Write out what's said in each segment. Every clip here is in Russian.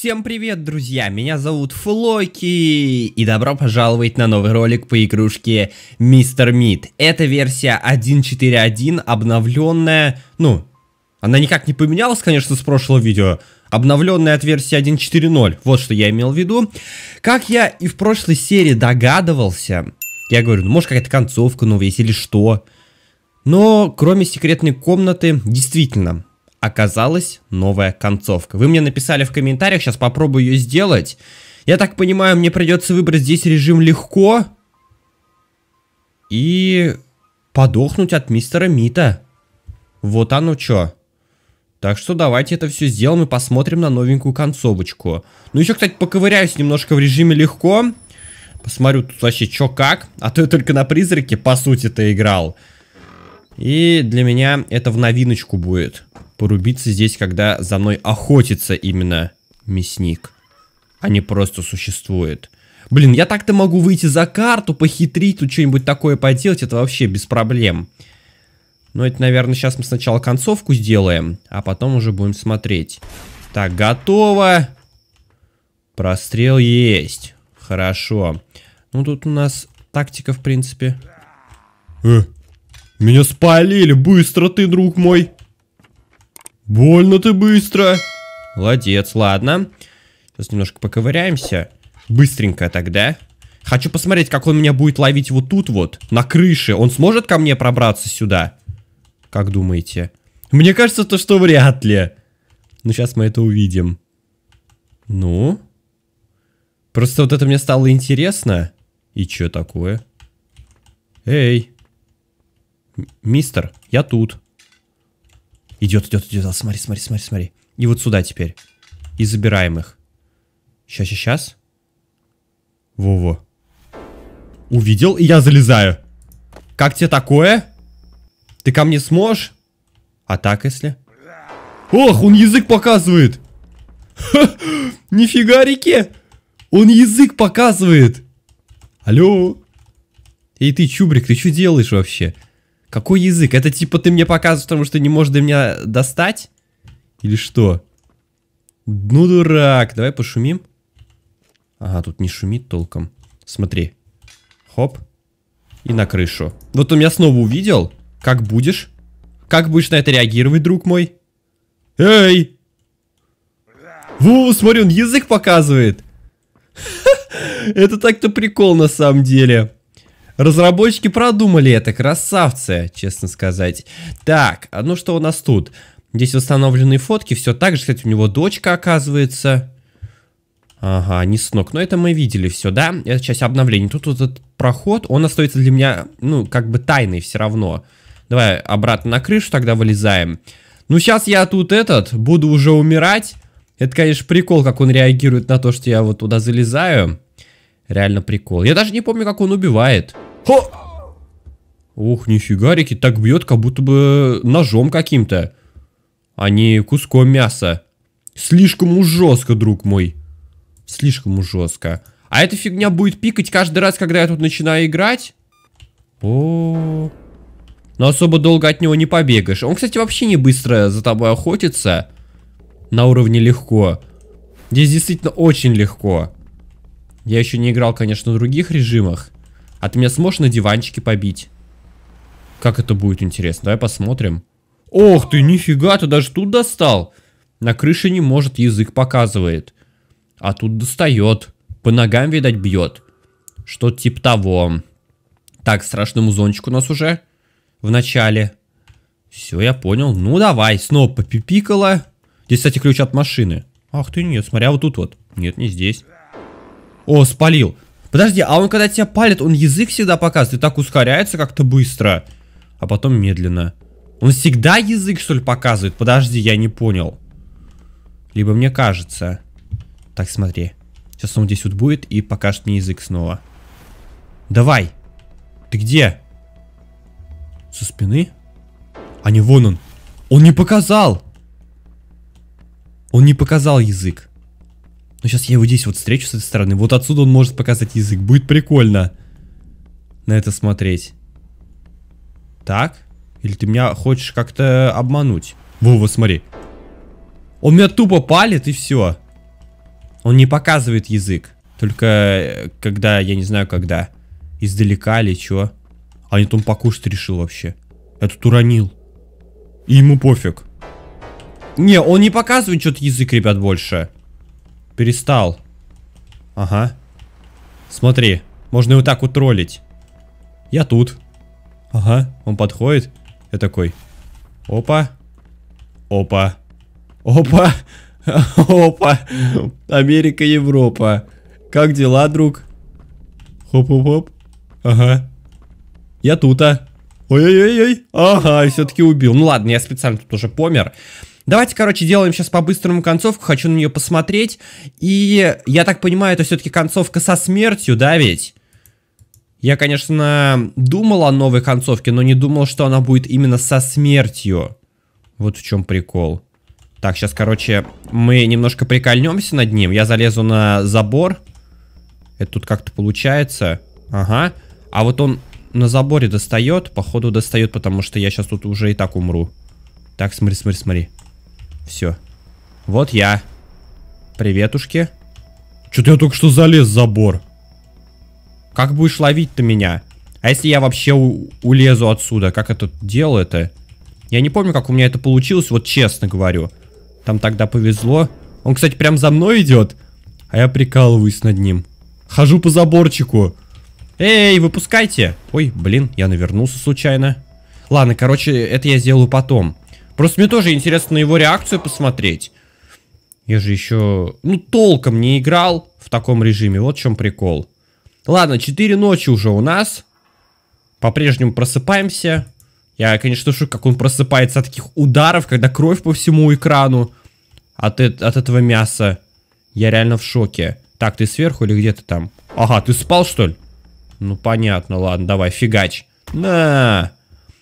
Всем привет, друзья! Меня зовут Флоки, и добро пожаловать на новый ролик по игрушке Мистер Мид. Это версия 1.4.1, обновленная, ну, она никак не поменялась, конечно, с прошлого видео, обновленная от версии 1.4.0, вот что я имел в виду. Как я и в прошлой серии догадывался, я говорю, ну, может какая-то концовка новая есть или что... Но, кроме секретной комнаты, действительно, оказалась новая концовка. Вы мне написали в комментариях, сейчас попробую ее сделать. Я так понимаю, мне придется выбрать здесь режим легко и подохнуть от мистера Мита. Вот оно что. Так что давайте это все сделаем и посмотрим на новенькую концовочку. Ну еще, кстати, поковыряюсь немножко в режиме легко. Посмотрю тут вообще что как. А то я только на призраке, по сути-то, играл. И для меня это в новиночку будет порубиться здесь, когда за мной охотится именно мясник, а не просто существует. Блин, я так-то могу выйти за карту, похитрить, тут что-нибудь такое поделать, это вообще без проблем. Но это, наверное, сейчас мы сначала концовку сделаем, а потом уже будем смотреть. Так, готово. Прострел есть. Хорошо. Ну, тут у нас тактика, в принципе. Э, меня спалили, быстро ты, друг мой. Больно ты быстро. Молодец, ладно. Сейчас немножко поковыряемся. Быстренько тогда. Хочу посмотреть, как он меня будет ловить вот тут вот, на крыше. Он сможет ко мне пробраться сюда? Как думаете? Мне кажется, то что вряд ли. Ну, сейчас мы это увидим. Ну? Просто вот это мне стало интересно. И что такое? Эй. Мистер, я тут. Идет, идет, идет. А, смотри, смотри, смотри, смотри. И вот сюда теперь. И забираем их. Сейчас, сейчас, сейчас. Во-во. Увидел, и я залезаю. Как тебе такое? Ты ко мне сможешь? А так, если? Ох, он язык показывает. Ха, нифига реке. Он язык показывает. Алло. Эй, ты, Чубрик, ты что делаешь вообще? Какой язык? Это типа ты мне показываешь, потому что не можешь до меня достать? Или что? Ну, дурак. Давай пошумим. Ага, тут не шумит толком. Смотри. Хоп. И на крышу. Вот он меня снова увидел. Как будешь? Как будешь на это реагировать, друг мой? Эй! Ву, смотри, он язык показывает. Это так-то прикол на самом деле. Разработчики продумали это, красавцы, честно сказать. Так, а ну что у нас тут? Здесь восстановленные фотки, все так же, кстати, у него дочка оказывается. Ага, не с ног. Но ну, это мы видели все, да? Это часть обновления. Тут вот этот проход, он остается для меня, ну, как бы тайной все равно. Давай обратно на крышу тогда вылезаем. Ну, сейчас я тут этот, буду уже умирать. Это, конечно, прикол, как он реагирует на то, что я вот туда залезаю. Реально прикол. Я даже не помню, как он убивает. Хо! Ух, нифигарики, так бьет, как будто бы ножом каким-то, а не куском мяса. Слишком уж жестко, друг мой. Слишком уж жестко. А эта фигня будет пикать каждый раз, когда я тут начинаю играть? О, -о, -о. Но особо долго от него не побегаешь. Он, кстати, вообще не быстро за тобой охотится. На уровне легко. Здесь действительно очень легко. Я еще не играл, конечно, в других режимах. А ты меня сможешь на диванчике побить? Как это будет интересно? Давай посмотрим. Ох ты, нифига, ты даже тут достал. На крыше не может, язык показывает. А тут достает. По ногам, видать, бьет. Что-то типа того. Так, страшный музончик у нас уже. В начале. Все, я понял. Ну, давай. Снова попипикала. Здесь, кстати, ключ от машины. Ах ты, нет. Смотря а вот тут вот. Нет, не здесь. О, спалил. Подожди, а он когда тебя палит, он язык всегда показывает и так ускоряется как-то быстро, а потом медленно. Он всегда язык, что ли, показывает? Подожди, я не понял. Либо мне кажется. Так, смотри. Сейчас он здесь вот будет и покажет мне язык снова. Давай. Ты где? Со спины? А не, вон он. Он не показал. Он не показал язык. Но ну, сейчас я его здесь вот встречу с этой стороны. Вот отсюда он может показать язык. Будет прикольно на это смотреть. Так? Или ты меня хочешь как-то обмануть? Вова, смотри. Он меня тупо палит и все. Он не показывает язык. Только э, когда, я не знаю когда. Издалека или что. А нет, он покушать решил вообще. Я тут уронил. И ему пофиг. Не, он не показывает что-то язык, ребят, больше. Перестал. Ага. Смотри, можно его так утроллить. Я тут. Ага, он подходит. Я такой. Опа. Опа. Опа. Опа. Америка, Европа. Как дела, друг? Хоп-хоп-хоп. Ага. Я тут, а. Ой-ой-ой-ой. Ага, все-таки убил. Ну ладно, я специально тут уже помер. Давайте, короче, делаем сейчас по-быстрому концовку, хочу на нее посмотреть. И я так понимаю, это все-таки концовка со смертью, да ведь? Я, конечно, думал о новой концовке, но не думал, что она будет именно со смертью. Вот в чем прикол. Так, сейчас, короче, мы немножко прикольнемся над ним. Я залезу на забор. Это тут как-то получается. Ага. А вот он на заборе достает. Походу достает, потому что я сейчас тут уже и так умру. Так, смотри, смотри, смотри. Все. Вот я. Приветушки. Что-то я только что залез в забор. Как будешь ловить-то меня? А если я вообще улезу отсюда? Как это дело-то? Я не помню, как у меня это получилось, вот честно говорю. Там тогда повезло. Он, кстати, прям за мной идет. А я прикалываюсь над ним. Хожу по заборчику. Эй, выпускайте. Ой, блин, я навернулся случайно. Ладно, короче, это я сделаю потом. Просто мне тоже интересно на его реакцию посмотреть. Я же еще, ну, толком не играл в таком режиме. Вот в чем прикол. Ладно, 4 ночи уже у нас. По-прежнему просыпаемся. Я, конечно, шучу, как он просыпается от таких ударов, когда кровь по всему экрану от, э от этого мяса. Я реально в шоке. Так, ты сверху или где то там? Ага, ты спал, что ли? Ну, понятно, ладно, давай, фигач. На!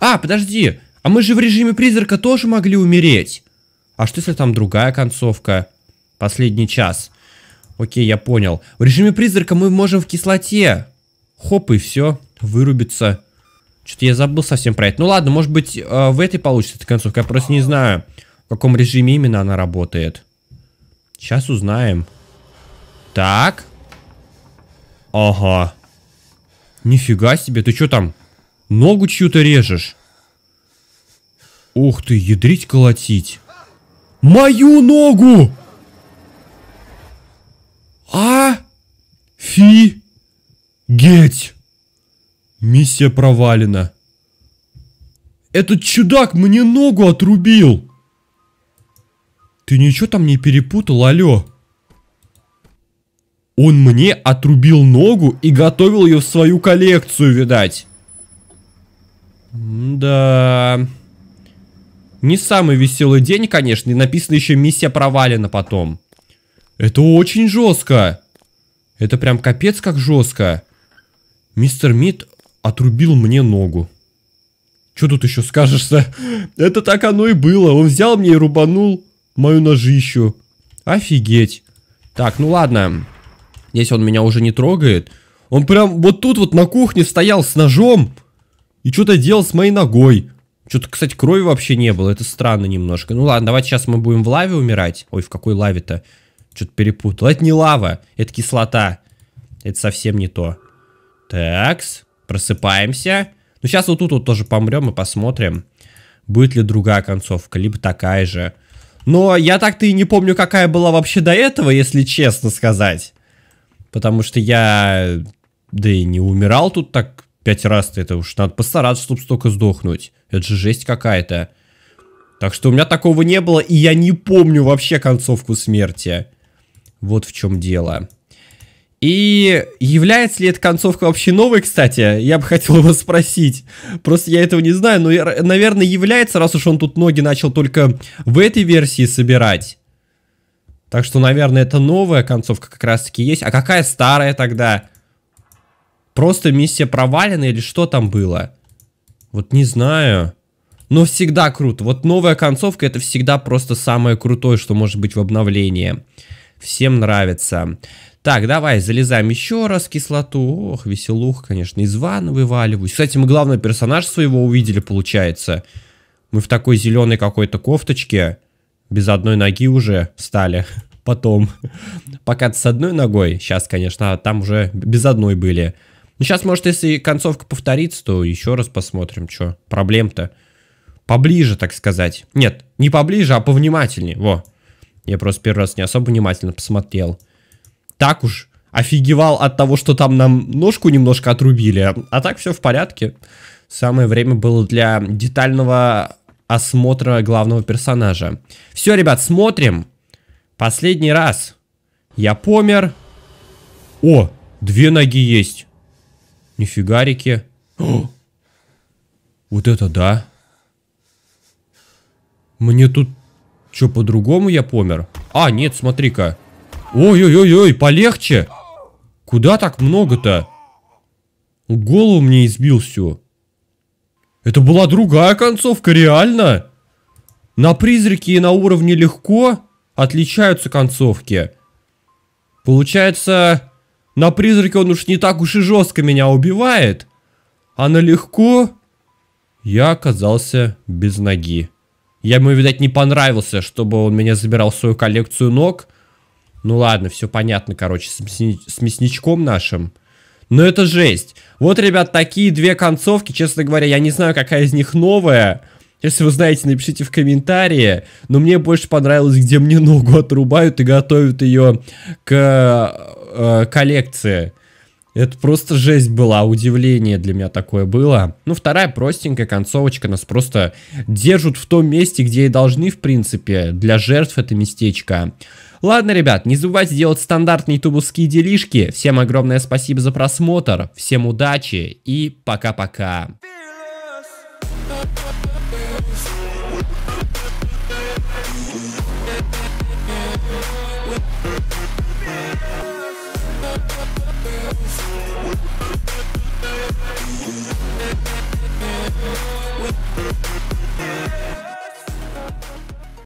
А, подожди! А мы же в режиме призрака тоже могли умереть. А что если там другая концовка? Последний час. Окей, я понял. В режиме призрака мы можем в кислоте. Хоп, и все. Вырубиться. Что-то я забыл совсем про это. Ну ладно, может быть, э, в этой получится эта концовка. Я просто не знаю, в каком режиме именно она работает. Сейчас узнаем. Так. Ага. Нифига себе, ты что там? Ногу чью-то режешь? Ух ты, ядрить колотить. Мою ногу! А? Фи? Геть! Миссия провалена. Этот чудак мне ногу отрубил. Ты ничего там не перепутал, алё? Он мне отрубил ногу и готовил ее в свою коллекцию, видать. Да... Не самый веселый день, конечно, и написано еще миссия провалена потом. Это очень жестко. Это прям капец как жестко. Мистер Мид отрубил мне ногу. Что тут еще скажешь-то? Это так оно и было. Он взял мне и рубанул мою ножищу. Офигеть. Так, ну ладно. Здесь он меня уже не трогает. Он прям вот тут вот на кухне стоял с ножом. И что-то делал с моей ногой. Что-то, кстати, крови вообще не было. Это странно немножко. Ну ладно, давайте сейчас мы будем в лаве умирать. Ой, в какой лаве-то? Что-то перепутал. Это не лава, это кислота. Это совсем не то. Такс, просыпаемся. Ну сейчас вот тут вот тоже помрем и посмотрим, будет ли другая концовка, либо такая же. Но я так-то и не помню, какая была вообще до этого, если честно сказать. Потому что я... Да и не умирал тут так пять раз ты это уж надо постараться, чтобы столько сдохнуть. Это же жесть какая-то. Так что у меня такого не было, и я не помню вообще концовку смерти. Вот в чем дело. И является ли эта концовка вообще новой, кстати? Я бы хотел вас спросить. Просто я этого не знаю, но, наверное, является, раз уж он тут ноги начал только в этой версии собирать. Так что, наверное, это новая концовка как раз-таки есть. А какая старая тогда? Просто миссия провалена или что там было? Вот не знаю. Но всегда круто. Вот новая концовка это всегда просто самое крутое, что может быть в обновлении. Всем нравится. Так, давай, залезаем еще раз кислоту. Ох, веселух, конечно, из ванны вываливаюсь. Кстати, мы главного персонажа своего увидели, получается. Мы в такой зеленой какой-то кофточке. Без одной ноги уже стали. Потом. Пока с одной ногой. Сейчас, конечно, а там уже без одной были. Ну, сейчас, может, если концовка повторится, то еще раз посмотрим, что проблем-то. Поближе, так сказать. Нет, не поближе, а повнимательнее. Во. Я просто первый раз не особо внимательно посмотрел. Так уж офигевал от того, что там нам ножку немножко отрубили. А, так все в порядке. Самое время было для детального осмотра главного персонажа. Все, ребят, смотрим. Последний раз. Я помер. О, две ноги есть. Нифигарики. О! Вот это да. Мне тут... Что, по-другому я помер? А, нет, смотри-ка. Ой-ой-ой-ой, полегче. Куда так много-то? Голову мне избил все. Это была другая концовка, реально? На призраке и на уровне легко отличаются концовки. Получается, на призраке он уж не так уж и жестко меня убивает. А налегко... Я оказался без ноги. Я ему, видать, не понравился, чтобы он меня забирал в свою коллекцию ног. Ну ладно, все понятно, короче, с, мясни... с мясничком нашим. Но это жесть. Вот, ребят, такие две концовки. Честно говоря, я не знаю, какая из них новая. Если вы знаете, напишите в комментарии. Но мне больше понравилось, где мне ногу отрубают и готовят ее к э, коллекции. Это просто жесть была, удивление для меня такое было. Ну, вторая простенькая концовочка нас просто держат в том месте, где и должны, в принципе. Для жертв это местечко. Ладно, ребят, не забывайте делать стандартные ютубовские делишки. Всем огромное спасибо за просмотр, всем удачи и пока-пока.